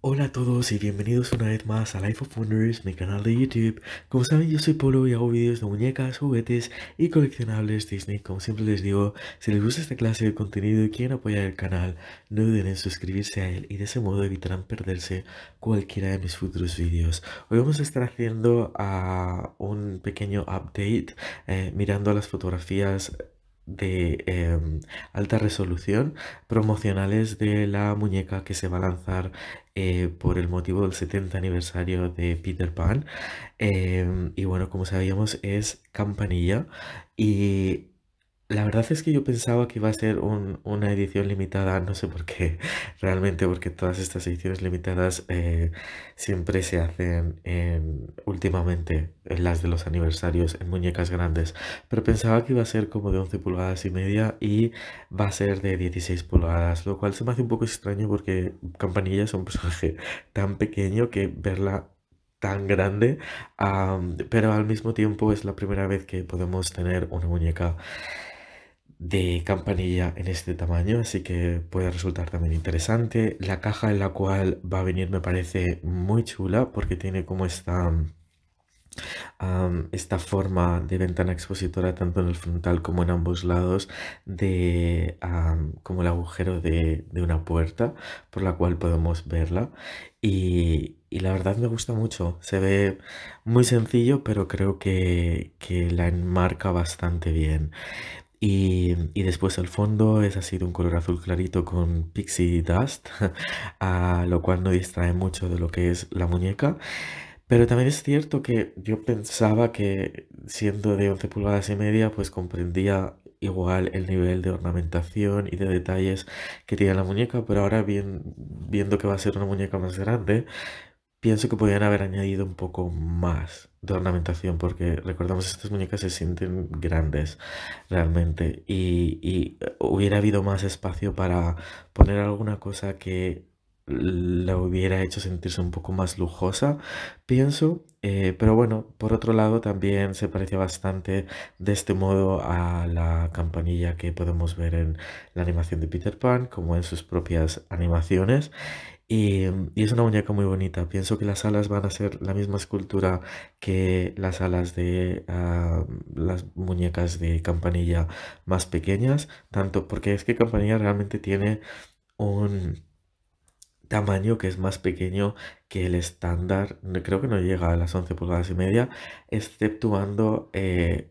Hola a todos y bienvenidos una vez más a Life of Wonders, mi canal de YouTube. Como saben, yo soy Polo y hago vídeos de muñecas, juguetes y coleccionables Disney. Como siempre les digo, si les gusta esta clase de contenido y quieren apoyar el canal, no duden en suscribirse a él y de ese modo evitarán perderse cualquiera de mis futuros vídeos. Hoy vamos a estar haciendo ah, un pequeño update eh, mirando las fotografías de em, alta resolución promocionales de la muñeca que se va a lanzar eh, por el motivo del 70 aniversario de Peter Pan. Em, y bueno, como sabíamos, es campanilla. Y la verdad es que yo pensaba que iba a ser una edición limitada, no sé por qué, realmente porque todas estas ediciones limitadas eh, siempre se hacen em, últimamente las de los aniversarios en muñecas grandes, pero pensaba que iba a ser como de 11 pulgadas y media y va a ser de 16 pulgadas, lo cual se me hace un poco extraño porque Campanilla es un personaje tan pequeño que verla tan grande, pero al mismo tiempo es la primera vez que podemos tener una muñeca de campanilla en este tamaño, así que puede resultar también interesante. La caja en la cual va a venir me parece muy chula porque tiene como esta esta forma de ventana expositora tanto en el frontal como en ambos lados de como el agujero de, una puerta por la cual podemos verla y, la verdad me gusta mucho se ve muy sencillo pero creo que, la enmarca bastante bien y, después el fondo es así de un color azul clarito con pixie dust, a lo cual no distrae mucho de lo que es la muñeca. Pero también es cierto que yo pensaba que siendo de 11 pulgadas y media, pues comprendía igual el nivel de ornamentación y de detalles que tiene la muñeca, pero ahora viendo que va a ser una muñeca más grande, pienso que podrían haber añadido un poco más de ornamentación, porque recordamos estas muñecas se sienten grandes realmente y eh, hubiera habido más espacio para poner alguna cosa que la hubiera hecho sentirse un poco más lujosa, pienso. Eh, pero bueno, por otro lado también se parece bastante de este modo a la campanilla que podemos ver en la animación de Peter Pan, como en sus propias animaciones. Y, es una muñeca muy bonita. Pienso que las alas van a ser la misma escultura que las alas de ah, las muñecas de campanilla más pequeñas, tanto porque es que campanilla realmente tiene un tamaño que es más pequeño que el estándar, creo que no llega a las 11 pulgadas y media, exceptuando eh,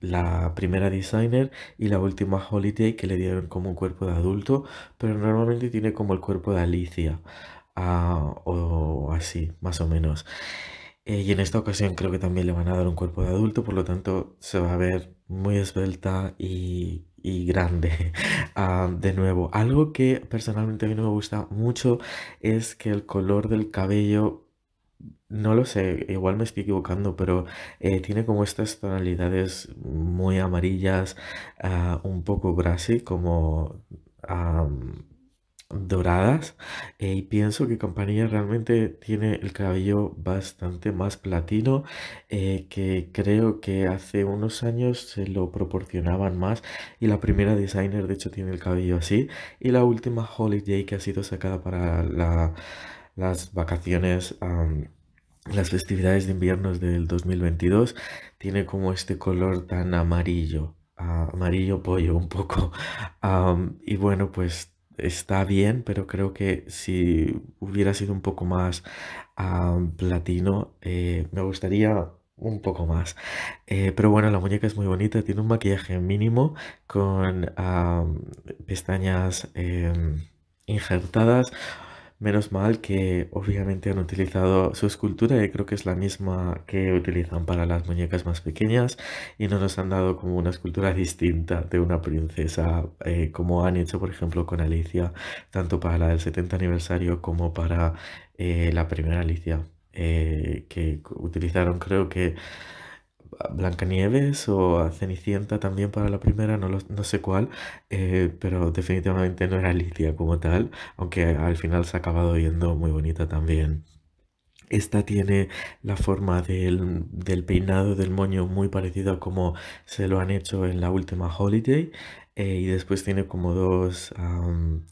la primera designer y la última holiday que le dieron como un cuerpo de adulto, pero normalmente tiene como el cuerpo de Alicia ah, o así, más o menos. Eh, y en esta ocasión creo que también le van a dar un cuerpo de adulto, por lo tanto se va a ver muy esbelta y y grande. Ah, de nuevo, algo que personalmente a mí no me gusta mucho es que el color del cabello, no lo sé, igual me estoy equivocando, pero eh, tiene como estas tonalidades muy amarillas, ah, un poco brassy como doradas eh, y pienso que compañía realmente tiene el cabello bastante más platino eh, que creo que hace unos años se lo proporcionaban más y la primera designer de hecho tiene el cabello así y la última Holiday que ha sido sacada para las vacaciones las festividades de invierno del 2022 tiene como este color tan amarillo ah, amarillo pollo un poco y bueno pues está bien, pero creo que si hubiera sido un poco más platino, eh, me gustaría un poco más. Eh, pero bueno, la muñeca es muy bonita, tiene un maquillaje mínimo con pestañas em, injertadas Menos mal que obviamente han utilizado su escultura, y creo que es la misma que utilizan para las muñecas más pequeñas, y no nos han dado como una escultura distinta de una princesa, eh, como han hecho por ejemplo con Alicia, tanto para la del 70 aniversario como para eh, la primera Alicia, eh, que utilizaron creo que Blancanieves o Cenicienta también para la primera, no, sé cuál, eh, pero definitivamente no era Lidia como tal, aunque al final se ha acabado yendo muy bonita también. Esta tiene la forma del, peinado del moño muy parecido a como se lo han hecho en la última Holiday. Eh, y después tiene como dos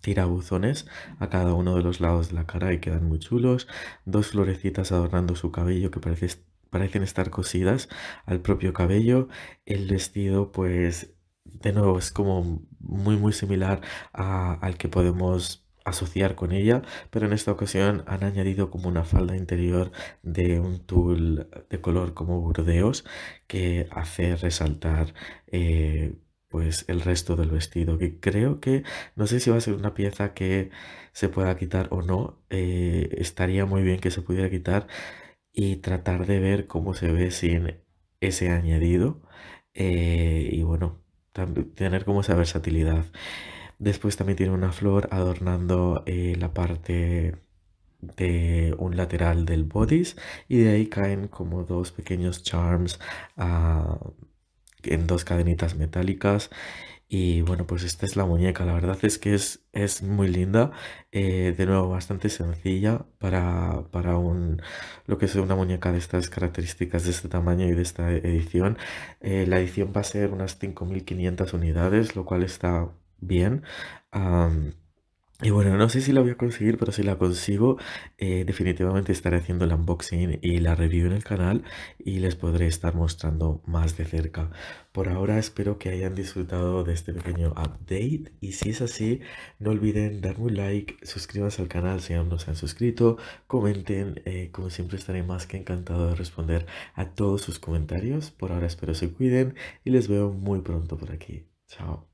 tirabuzones a cada uno de los lados de la cara y quedan muy chulos. Dos florecitas adornando su cabello que parece parecen estar cosidas al propio cabello. El vestido, pues, de nuevo, es como muy, muy similar al que podemos asociar con ella, pero en esta ocasión han añadido como una falda interior de un tul de color como burdeos que hace resaltar eh, pues el resto del vestido que creo que no sé si va a ser una pieza que se pueda quitar o no eh, estaría muy bien que se pudiera quitar y tratar de ver cómo se ve sin ese añadido eh, y bueno, tener como esa versatilidad. Después también tiene una flor adornando eh, la parte de un lateral del bodice y de ahí caen como dos pequeños charms ah, en dos cadenitas metálicas y bueno, pues esta es la muñeca. La verdad es que es, es muy linda. Eh, de nuevo, bastante sencilla para, un, lo que es una muñeca de estas características, de este tamaño y de esta e, edición. Eh, la edición va a ser unas 5.500 unidades, lo cual está bien. Y bueno, no sé si la voy a conseguir, pero si la consigo, eh, definitivamente estaré haciendo el unboxing y la review en el canal y les podré estar mostrando más de cerca. Por ahora espero que hayan disfrutado de este pequeño update y si es así, no olviden darme un like, suscríbanse al canal si aún no se han suscrito, comenten, eh, como siempre estaré más que encantado de responder a todos sus comentarios. Por ahora espero se cuiden y les veo muy pronto por aquí. Chao.